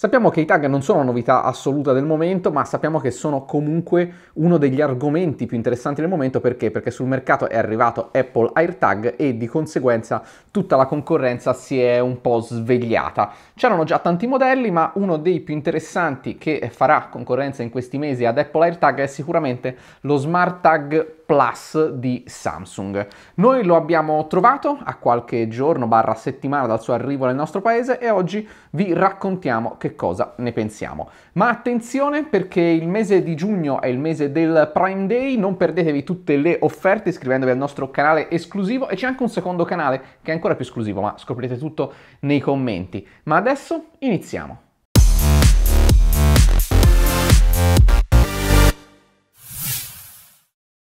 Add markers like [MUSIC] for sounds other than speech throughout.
Sappiamo che i tag non sono una novità assoluta del momento, ma sappiamo che sono comunque uno degli argomenti più interessanti del momento perché? Perché sul mercato è arrivato Apple AirTag e di conseguenza tutta la concorrenza si è un po' svegliata. C'erano già tanti modelli, ma uno dei più interessanti che farà concorrenza in questi mesi ad Apple AirTag è sicuramente lo Smart Tag Plus di Samsung. Noi lo abbiamo trovato a qualche giorno barra settimana dal suo arrivo nel nostro paese e oggi vi raccontiamo che cosa ne pensiamo. Ma attenzione perché il mese di giugno è il mese del Prime Day, non perdetevi tutte le offerte iscrivendovi al nostro canale esclusivo e c'è anche un secondo canale che è ancora più esclusivo, ma scoprirete tutto nei commenti. Ma adesso iniziamo.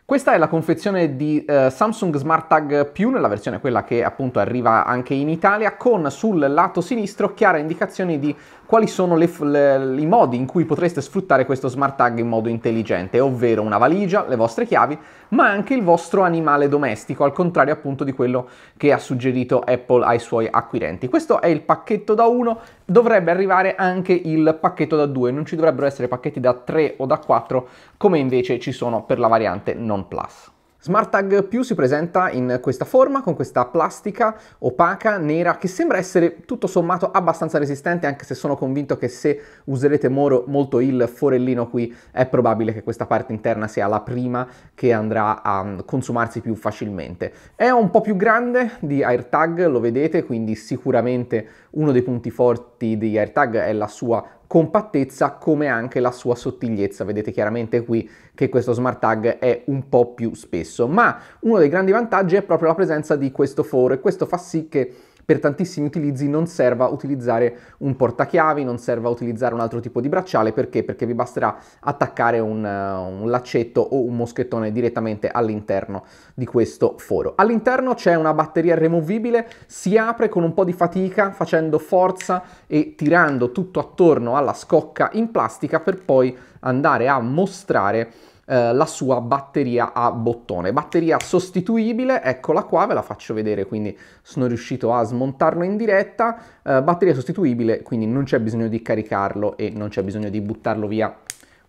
Questa è la confezione di eh, Samsung Smart Tag più nella versione quella che appunto arriva anche in Italia con sul lato sinistro chiare indicazioni di quali sono le, le, i modi in cui potreste sfruttare questo Smart Tag in modo intelligente, ovvero una valigia, le vostre chiavi, ma anche il vostro animale domestico, al contrario appunto di quello che ha suggerito Apple ai suoi acquirenti. Questo è il pacchetto da 1 dovrebbe arrivare anche il pacchetto da 2, non ci dovrebbero essere pacchetti da 3 o da 4 come invece ci sono per la variante non plus. SmartTag Più si presenta in questa forma, con questa plastica opaca, nera, che sembra essere tutto sommato abbastanza resistente, anche se sono convinto che se userete moro, molto il forellino qui, è probabile che questa parte interna sia la prima che andrà a consumarsi più facilmente. È un po' più grande di AirTag, lo vedete, quindi sicuramente uno dei punti forti di AirTag è la sua compattezza come anche la sua sottigliezza. Vedete chiaramente qui che questo smart tag è un po' più spesso, ma uno dei grandi vantaggi è proprio la presenza di questo foro e questo fa sì che per tantissimi utilizzi non serva utilizzare un portachiavi, non serva utilizzare un altro tipo di bracciale, perché? Perché vi basterà attaccare un, uh, un laccetto o un moschettone direttamente all'interno di questo foro. All'interno c'è una batteria removibile, si apre con un po' di fatica, facendo forza e tirando tutto attorno alla scocca in plastica per poi andare a mostrare eh, la sua batteria a bottone. Batteria sostituibile, eccola qua, ve la faccio vedere, quindi sono riuscito a smontarlo in diretta. Eh, batteria sostituibile, quindi non c'è bisogno di caricarlo e non c'è bisogno di buttarlo via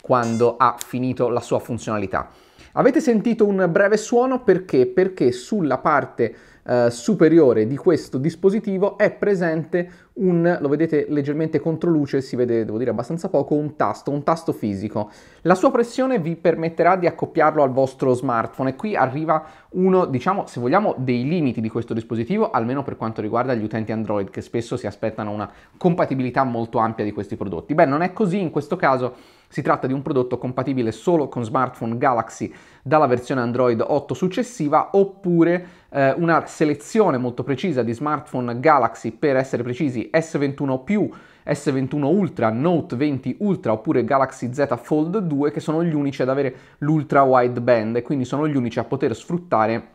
quando ha finito la sua funzionalità. Avete sentito un breve suono perché? Perché sulla parte eh, superiore di questo dispositivo è presente un, lo vedete leggermente contro si vede devo dire abbastanza poco, un tasto, un tasto fisico. La sua pressione vi permetterà di accoppiarlo al vostro smartphone e qui arriva uno, diciamo, se vogliamo, dei limiti di questo dispositivo, almeno per quanto riguarda gli utenti Android che spesso si aspettano una compatibilità molto ampia di questi prodotti. Beh, non è così in questo caso si tratta di un prodotto compatibile solo con smartphone Galaxy dalla versione Android 8 successiva oppure eh, una selezione molto precisa di smartphone Galaxy, per essere precisi S21 S21 Ultra, Note 20 Ultra oppure Galaxy Z Fold 2 che sono gli unici ad avere l'ultra wideband e quindi sono gli unici a poter sfruttare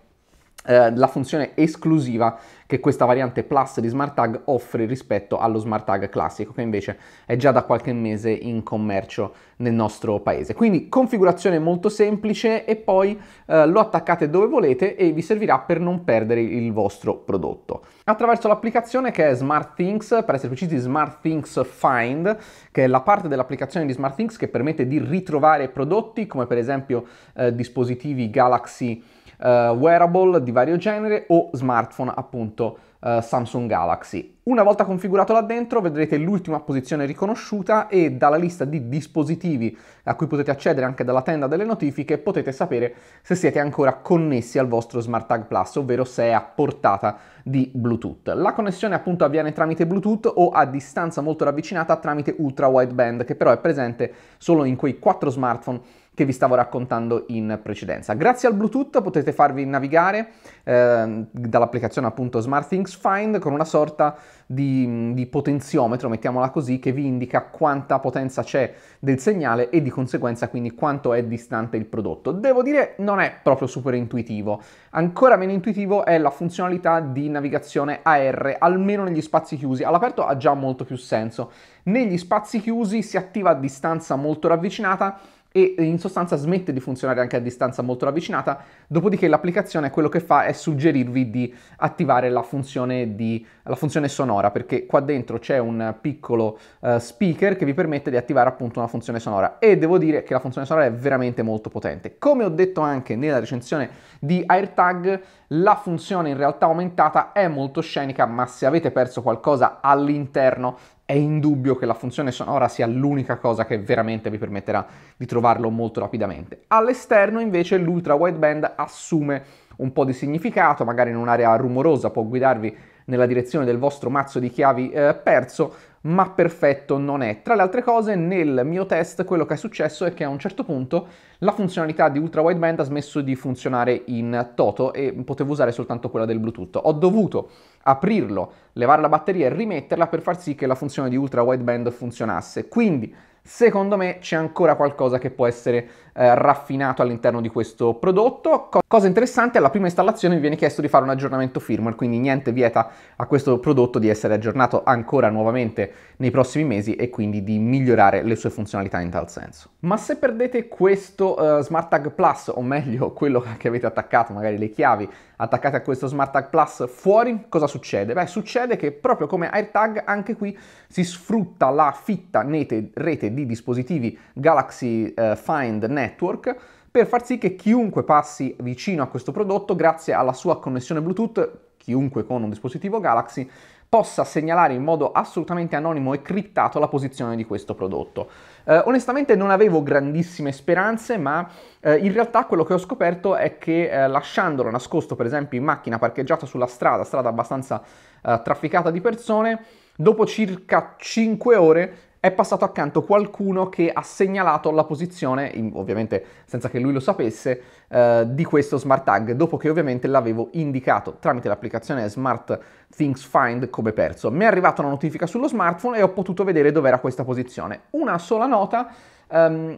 eh, la funzione esclusiva che questa variante Plus di Smart Tag offre rispetto allo Smart Tag classico che invece è già da qualche mese in commercio nel nostro paese. Quindi configurazione molto semplice e poi eh, lo attaccate dove volete e vi servirà per non perdere il vostro prodotto. Attraverso l'applicazione che è SmartThings, per essere precisi SmartThings Find, che è la parte dell'applicazione di SmartThings che permette di ritrovare prodotti come per esempio eh, dispositivi Galaxy eh, wearable di vario genere o smartphone appunto eh, Samsung Galaxy. Una volta configurato là dentro vedrete l'ultima posizione riconosciuta e dalla lista di dispositivi a cui potete accedere anche dalla tenda delle notifiche potete sapere se siete ancora connessi al vostro Smart Tag Plus, ovvero se è a portata di Bluetooth. La connessione appunto avviene tramite Bluetooth o a distanza molto ravvicinata tramite ultra wideband che però è presente solo in quei quattro smartphone che vi stavo raccontando in precedenza. Grazie al Bluetooth potete farvi navigare eh, dall'applicazione appunto SmartThings Find con una sorta di, di potenziometro, mettiamola così, che vi indica quanta potenza c'è del segnale e di conseguenza quindi quanto è distante il prodotto. Devo dire non è proprio super intuitivo, ancora meno intuitivo è la funzionalità di navigazione AR, almeno negli spazi chiusi, all'aperto ha già molto più senso. Negli spazi chiusi si attiva a distanza molto ravvicinata e in sostanza smette di funzionare anche a distanza molto ravvicinata, dopodiché l'applicazione quello che fa è suggerirvi di attivare la funzione, di, la funzione sonora, perché qua dentro c'è un piccolo uh, speaker che vi permette di attivare appunto una funzione sonora e devo dire che la funzione sonora è veramente molto potente. Come ho detto anche nella recensione di AirTag, la funzione in realtà aumentata è molto scenica, ma se avete perso qualcosa all'interno è indubbio che la funzione sonora sia l'unica cosa che veramente vi permetterà di trovarlo molto rapidamente. All'esterno invece l'ultra wideband assume un po' di significato, magari in un'area rumorosa può guidarvi nella direzione del vostro mazzo di chiavi eh, perso, ma perfetto non è. Tra le altre cose, nel mio test quello che è successo è che a un certo punto la funzionalità di ultra wideband ha smesso di funzionare in toto e potevo usare soltanto quella del Bluetooth. Ho dovuto aprirlo, levare la batteria e rimetterla per far sì che la funzione di ultra wideband funzionasse. Quindi Secondo me c'è ancora qualcosa che può essere eh, raffinato all'interno di questo prodotto. Co- cosa interessante, alla prima installazione vi viene chiesto di fare un aggiornamento firmware, quindi niente vieta a questo prodotto di essere aggiornato ancora nuovamente nei prossimi mesi e quindi di migliorare le sue funzionalità in tal senso. Ma se perdete questo eh, Smart Tag Plus, o meglio [LAUGHS] quello che avete attaccato, magari le chiavi attaccate a questo Smart Tag Plus fuori, cosa succede? Beh, succede che proprio come AirTag anche qui si sfrutta la fitta rete di dispositivi Galaxy eh, Find Network per far sì che chiunque passi vicino a questo prodotto, grazie alla sua connessione Bluetooth, chiunque con un dispositivo Galaxy, possa segnalare in modo assolutamente anonimo e criptato la posizione di questo prodotto. Eh, onestamente non avevo grandissime speranze, ma eh, in realtà quello che ho scoperto è che eh, lasciandolo nascosto, per esempio, in macchina parcheggiata sulla strada, strada abbastanza eh, trafficata di persone, dopo circa 5 ore è passato accanto qualcuno che ha segnalato la posizione, ovviamente senza che lui lo sapesse, eh, di questo smart tag, dopo che ovviamente l'avevo indicato tramite l'applicazione Smart Things Find come perso. Mi è arrivata una notifica sullo smartphone e ho potuto vedere dov'era questa posizione. Una sola nota Um,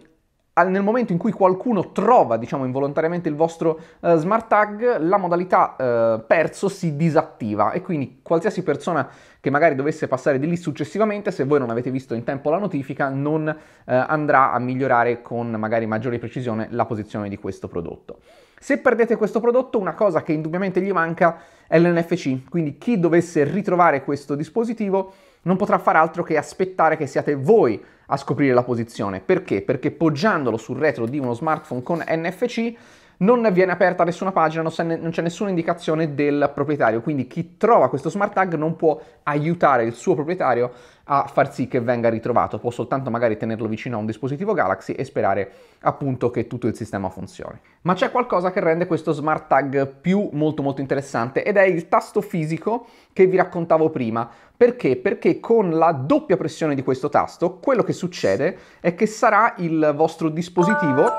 nel momento in cui qualcuno trova, diciamo, involontariamente il vostro eh, smart tag, la modalità eh, perso si disattiva e quindi qualsiasi persona che magari dovesse passare di lì successivamente, se voi non avete visto in tempo la notifica, non eh, andrà a migliorare con magari maggiore precisione la posizione di questo prodotto. Se perdete questo prodotto, una cosa che indubbiamente gli manca è l'NFC, quindi chi dovesse ritrovare questo dispositivo non potrà fare altro che aspettare che siate voi a scoprire la posizione. Perché? Perché poggiandolo sul retro di uno smartphone con NFC non viene aperta nessuna pagina, non c'è nessuna indicazione del proprietario, quindi chi trova questo smart tag non può aiutare il suo proprietario a far sì che venga ritrovato, può soltanto magari tenerlo vicino a un dispositivo Galaxy e sperare appunto che tutto il sistema funzioni. Ma c'è qualcosa che rende questo smart tag più molto molto interessante ed è il tasto fisico che vi raccontavo prima. Perché? Perché con la doppia pressione di questo tasto quello che succede è che sarà il vostro dispositivo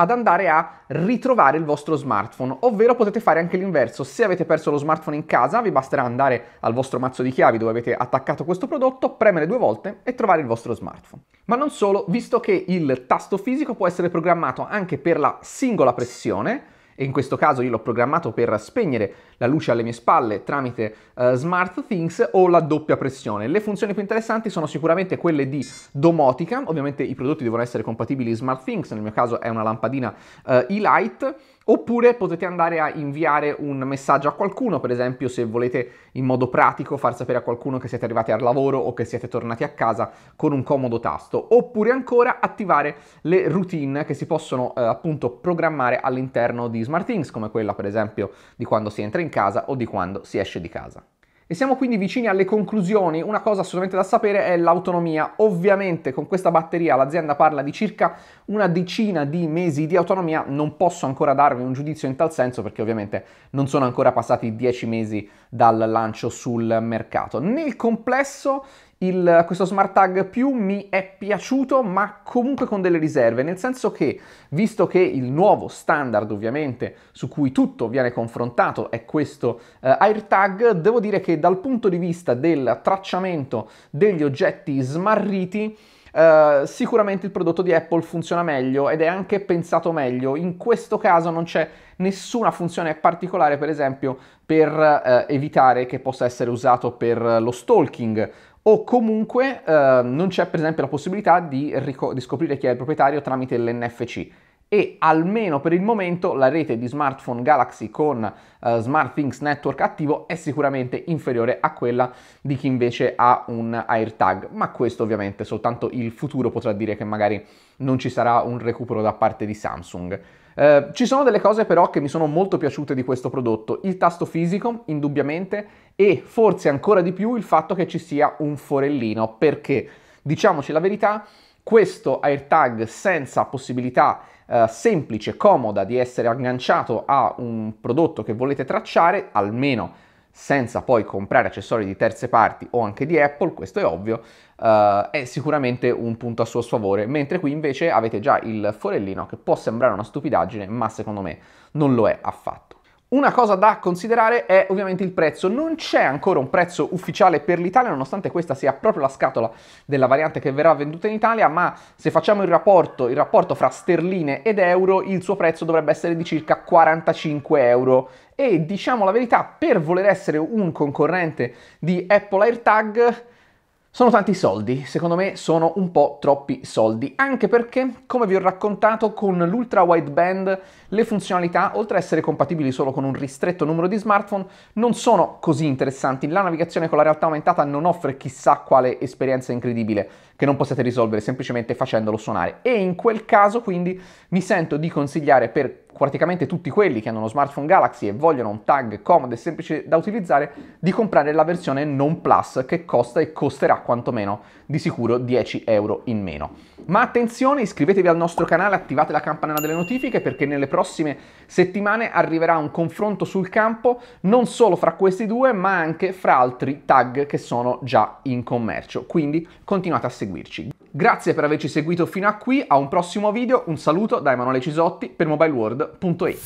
ad andare a ritrovare il vostro smartphone, ovvero potete fare anche l'inverso, se avete perso lo smartphone in casa vi basterà andare al vostro mazzo di chiavi dove avete attaccato questo prodotto, premere due volte e trovare il vostro smartphone. Ma non solo, visto che il tasto fisico può essere programmato anche per la singola pressione, e in questo caso io l'ho programmato per spegnere la luce alle mie spalle tramite uh, Things o la doppia pressione. Le funzioni più interessanti sono sicuramente quelle di domotica, ovviamente i prodotti devono essere compatibili Smart Things, nel mio caso è una lampadina uh, e-light, Oppure potete andare a inviare un messaggio a qualcuno, per esempio se volete in modo pratico far sapere a qualcuno che siete arrivati al lavoro o che siete tornati a casa con un comodo tasto. Oppure ancora attivare le routine che si possono eh, appunto programmare all'interno di SmartThings, come quella per esempio di quando si entra in casa o di quando si esce di casa. E siamo quindi vicini alle conclusioni. Una cosa assolutamente da sapere è l'autonomia. Ovviamente con questa batteria l'azienda parla di circa una decina di mesi di autonomia. Non posso ancora darvi un giudizio in tal senso perché ovviamente non sono ancora passati dieci mesi dal lancio sul mercato. Nel complesso il, questo smart tag più mi è piaciuto ma comunque con delle riserve, nel senso che visto che il nuovo standard ovviamente su cui tutto viene confrontato è questo eh, AirTag, devo dire che dal punto di vista del tracciamento degli oggetti smarriti Uh, sicuramente il prodotto di Apple funziona meglio ed è anche pensato meglio. In questo caso non c'è nessuna funzione particolare, per esempio, per uh, evitare che possa essere usato per lo stalking, o comunque eh, non c'è per esempio la possibilità di, ric- di scoprire chi è il proprietario tramite l'NFC e almeno per il momento la rete di smartphone Galaxy con uh, eh, SmartThings Network attivo è sicuramente inferiore a quella di chi invece ha un AirTag, ma questo ovviamente soltanto il futuro potrà dire che magari non ci sarà un recupero da parte di Samsung. Eh, ci sono delle cose però che mi sono molto piaciute di questo prodotto, il tasto fisico indubbiamente e forse ancora di più il fatto che ci sia un forellino perché diciamoci la verità questo AirTag senza possibilità eh, semplice, comoda di essere agganciato a un prodotto che volete tracciare, almeno senza poi comprare accessori di terze parti o anche di Apple, questo è ovvio, uh, è sicuramente un punto a suo sfavore, mentre qui invece avete già il forellino che può sembrare una stupidaggine, ma secondo me non lo è affatto. Una cosa da considerare è ovviamente il prezzo, non c'è ancora un prezzo ufficiale per l'Italia nonostante questa sia proprio la scatola della variante che verrà venduta in Italia, ma se facciamo il rapporto, il rapporto fra sterline ed euro, il suo prezzo dovrebbe essere di circa 45 euro e diciamo la verità, per voler essere un concorrente di Apple AirTag sono tanti soldi, secondo me sono un po' troppi soldi, anche perché, come vi ho raccontato, con l'ultra wideband le funzionalità, oltre ad essere compatibili solo con un ristretto numero di smartphone, non sono così interessanti. La navigazione con la realtà aumentata non offre chissà quale esperienza incredibile che non possiate risolvere semplicemente facendolo suonare. E in quel caso, quindi, mi sento di consigliare per praticamente tutti quelli che hanno uno smartphone Galaxy e vogliono un tag comodo e semplice da utilizzare di comprare la versione non plus che costa e costerà quantomeno di sicuro 10 euro in meno. Ma attenzione, iscrivetevi al nostro canale, attivate la campanella delle notifiche perché nelle prossime settimane arriverà un confronto sul campo non solo fra questi due ma anche fra altri tag che sono già in commercio. Quindi continuate a seguirci. Grazie per averci seguito fino a qui, a un prossimo video, un saluto da Emanuele Cisotti per mobileworld.it.